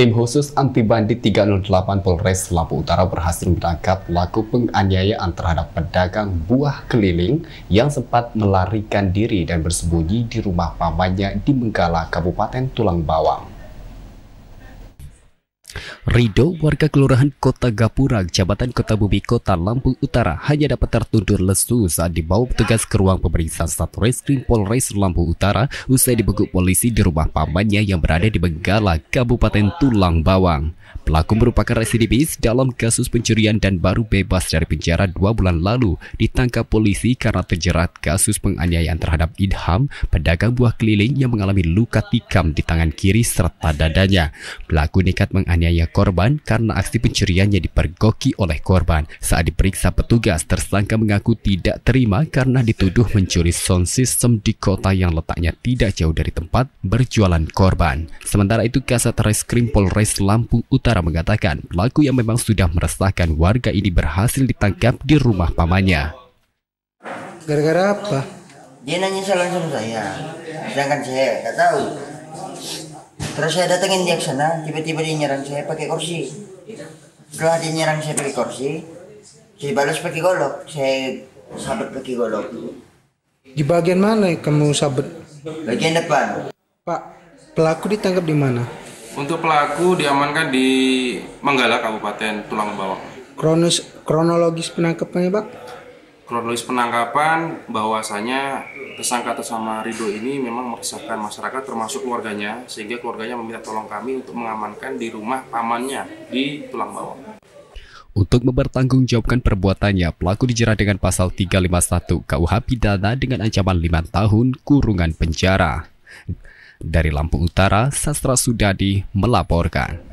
Tim khusus anti bandit 308 Polres Lampung Utara berhasil menangkap pelaku penganiayaan terhadap pedagang buah keliling yang sempat melarikan diri dan bersembunyi di rumah pamannya di Menggala, Kabupaten Tulang Bawang. Rido, warga kelurahan Kota Gapura, Jabatan Kota Bumi, Kota Lampung Utara, hanya dapat tertundur lesu saat dibawa petugas ke ruang pemeriksaan Satreskrim Polres Lampung Utara usai dibekuk polisi di rumah pamannya yang berada di Benggala, Kabupaten Tulang Bawang. Pelaku merupakan residivis dalam kasus pencurian dan baru bebas dari penjara dua bulan lalu ditangkap polisi karena terjerat kasus penganiayaan terhadap Idham, pedagang buah keliling yang mengalami luka tikam di tangan kiri serta dadanya. Pelaku nekat menganiaya korban karena aksi pencuriannya dipergoki oleh korban. Saat diperiksa petugas, tersangka mengaku tidak terima karena dituduh mencuri sound system di kota yang letaknya tidak jauh dari tempat berjualan korban. Sementara itu, Kasat Reskrim Polres Lampung Utara mengatakan pelaku yang memang sudah meresahkan warga ini berhasil ditangkap di rumah pamannya. Gara-gara apa? Dia nanya langsung saya, sedangkan saya nggak tahu. Terus saya datengin dia ke sana, tiba-tiba dia nyerang saya pakai kursi. Setelah dia nyerang saya pakai kursi, saya balas pakai golok. Saya sabet pakai golok. Di bagian mana kamu sabet? Bagian depan. Pak, pelaku ditangkap di mana? Untuk pelaku diamankan di Manggala, Kabupaten Tulang Bawang. Kronos, kronologis penangkapannya, Pak? kronologis penangkapan bahwasanya tersangka tersama Rido ini memang meresahkan masyarakat termasuk keluarganya sehingga keluarganya meminta tolong kami untuk mengamankan di rumah pamannya di Tulang Bawang. Untuk mempertanggungjawabkan perbuatannya, pelaku dijerat dengan pasal 351 KUH pidana dengan ancaman 5 tahun kurungan penjara. Dari Lampung Utara, Sastra Sudadi melaporkan.